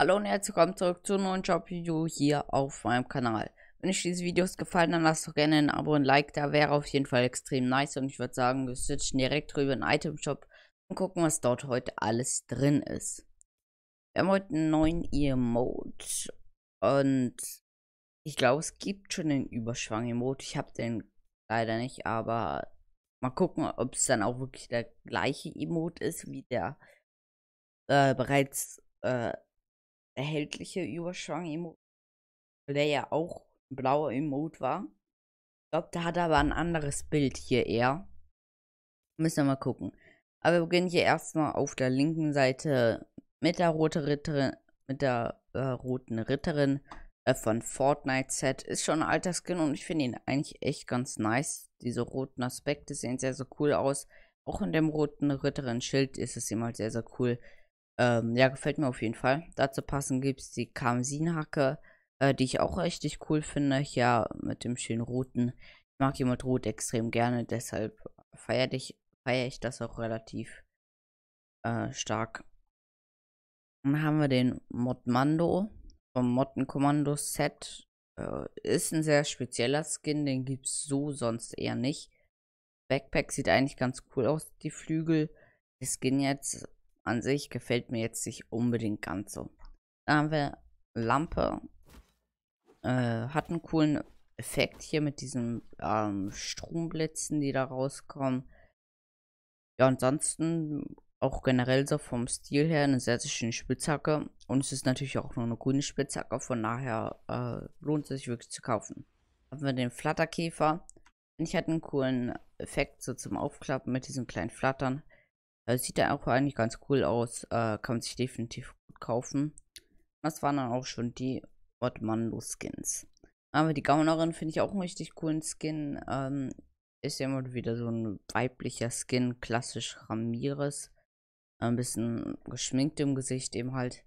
Hallo und herzlich willkommen zurück zu einem neuen Job-Video hier auf meinem Kanal. Wenn euch diese Videos gefallen, dann lasst doch gerne ein Abo und ein Like da, wäre auf jeden Fall extrem nice und ich würde sagen, wir switchen direkt rüber in den Item-Shop und gucken, was dort heute alles drin ist. Wir haben heute einen neuen Emote und ich glaube, es gibt schon den Überschwang-Emote. Ich habe den leider nicht, aber mal gucken, ob es dann auch wirklich der gleiche Emote ist, wie der äh, bereits äh, erhältliche Überschwang-Emote, der ja auch ein blauer Emote war. Ich glaube, der hat aber ein anderes Bild hier eher. Müssen wir mal gucken. Aber wir beginnen hier erstmal auf der linken Seite mit der roten Ritterin, mit der äh, roten Ritterin äh, von Fortnite Set. Ist schon ein alter Skin und ich finde ihn eigentlich echt ganz nice. Diese roten Aspekte sehen sehr, sehr cool aus. Auch in dem roten Ritterin-Schild ist es ihm halt sehr, sehr cool. Ähm, ja, gefällt mir auf jeden Fall. Dazu passen gibt es die Kamsin-Hacke, äh, die ich auch richtig cool finde. Ja, mit dem schönen Roten. Ich mag jemand Rot extrem gerne, deshalb feiere ich, feier ich das auch relativ äh, stark. Dann haben wir den Modmando vom Mottenkommando Set. Äh, ist ein sehr spezieller Skin, den gibt es so sonst eher nicht. Backpack sieht eigentlich ganz cool aus, die Flügel. Der Skin jetzt an sich gefällt mir jetzt nicht unbedingt ganz so. Da haben wir Lampe. Äh, hat einen coolen Effekt hier mit diesen ähm, Stromblitzen, die da rauskommen. Ja, ansonsten auch generell so vom Stil her eine sehr, sehr schöne Spitzhacke. Und es ist natürlich auch nur eine grüne Spitzhacke, von daher äh, lohnt es sich wirklich zu kaufen. Haben wir den Flatterkäfer. Ich hatte einen coolen Effekt so zum Aufklappen mit diesen kleinen Flattern. Also sieht ja auch eigentlich ganz cool aus. Äh, kann man sich definitiv gut kaufen. Das waren dann auch schon die Ottmando-Skins. Aber die Gaunerin finde ich auch einen richtig coolen Skin. Ähm, ist ja immer wieder so ein weiblicher Skin, klassisch Ramirez. Ein bisschen geschminkt im Gesicht eben halt.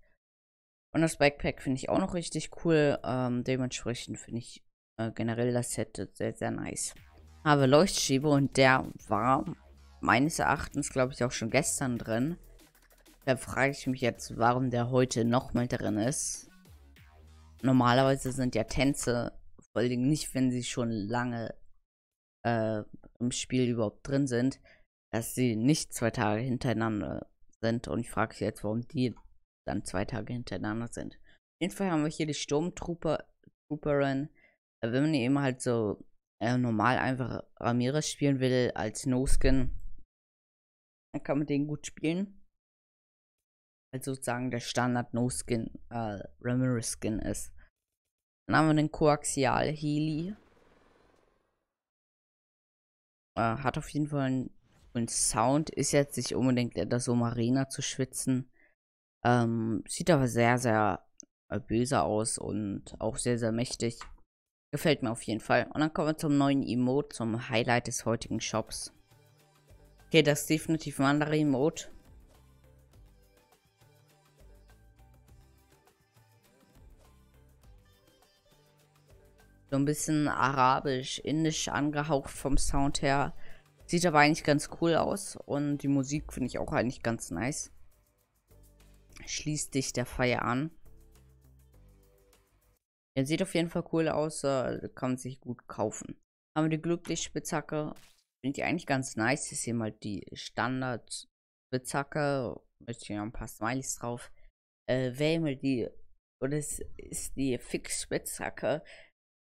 Und das Backpack finde ich auch noch richtig cool. Ähm, dementsprechend finde ich äh, generell das Set sehr, sehr nice. Habe Leuchtschieber und der war meines Erachtens, glaube ich, auch schon gestern drin. Da frage ich mich jetzt, warum der heute nochmal drin ist. Normalerweise sind ja Tänze, vor allem nicht, wenn sie schon lange äh, im Spiel überhaupt drin sind, dass sie nicht zwei Tage hintereinander sind. Und ich frage mich jetzt, warum die dann zwei Tage hintereinander sind. Auf jeden Fall haben wir hier die Sturmtrooperin. Wenn man eben halt so äh, normal einfach Ramirez spielen will als No-Skin, dann kann man den gut spielen. Weil also sozusagen der Standard No-Skin, äh, Ramirez-Skin ist. Dann haben wir den Koaxial Heli. Äh, hat auf jeden Fall einen coolen Sound. Ist jetzt nicht unbedingt der so Marina zu schwitzen. Ähm, sieht aber sehr, sehr äh, böse aus und auch sehr, sehr mächtig. Gefällt mir auf jeden Fall. Und dann kommen wir zum neuen Emote, zum Highlight des heutigen Shops. Okay, das ist definitiv ein anderer Emote. So ein bisschen arabisch, indisch angehaucht vom Sound her. Sieht aber eigentlich ganz cool aus und die Musik finde ich auch eigentlich ganz nice. Schließt dich der Feier an. Er sieht auf jeden Fall cool aus, äh, kann sich gut kaufen. Haben wir die glückliche Spitzhacke Finde die eigentlich ganz nice. Ist Hier mal die Standard-Spitzhacke mit hier ein paar Smileys drauf. Äh, wäre mal die, oder es ist die Fix-Spitzhacke,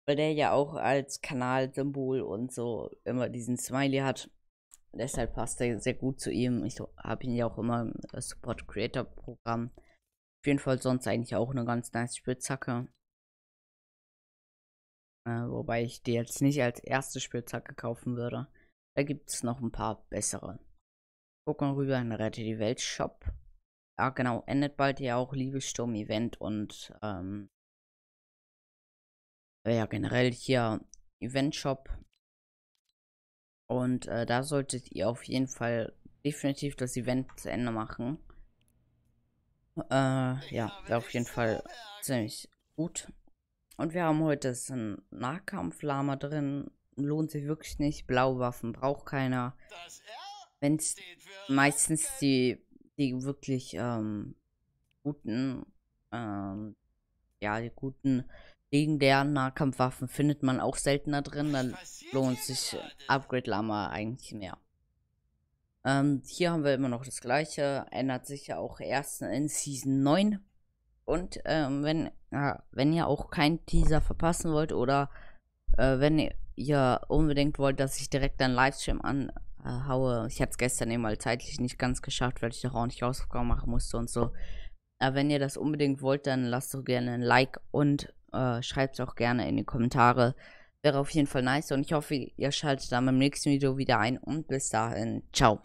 weil der ja auch als Kanalsymbol und so immer diesen Smiley hat. Deshalb passt er sehr gut zu ihm. Ich habe ihn ja auch immer im äh, Support Creator Programm. Auf jeden Fall sonst eigentlich auch eine ganz nice Spitzhacke. Äh, wobei ich die jetzt nicht als erste Spitzhacke kaufen würde. Da gibt es noch ein paar bessere. Gucken wir rüber in Rette die Welt Shop. Ja, genau. Endet bald ja auch Liebesturm Event und ähm, ja, generell hier Event Shop. Und äh, da solltet ihr auf jeden Fall definitiv das Event zu Ende machen. Äh, ja, auf jeden Fall ziemlich gut. Und wir haben heute das Nahkampflama drin lohnt sich wirklich nicht. Blaue Waffen braucht keiner. Wenn es meistens die, die wirklich ähm, guten, ähm, ja, die guten legendären Nahkampfwaffen findet man auch seltener drin, dann lohnt sich äh, Upgrade Lama eigentlich mehr. Ähm, hier haben wir immer noch das gleiche, ändert sich ja auch erst in Season 9. Und ähm, wenn, äh, wenn ihr auch keinen Teaser verpassen wollt oder äh, wenn ihr ihr unbedingt wollt, dass ich direkt einen Livestream anhaue, ich hatte es gestern eben mal zeitlich nicht ganz geschafft, weil ich doch auch nicht Hausaufgaben machen musste und so. Aber wenn ihr das unbedingt wollt, dann lasst doch gerne ein Like und äh, schreibt es auch gerne in die Kommentare. Wäre auf jeden Fall nice und ich hoffe, ihr schaltet dann beim nächsten Video wieder ein und bis dahin. Ciao.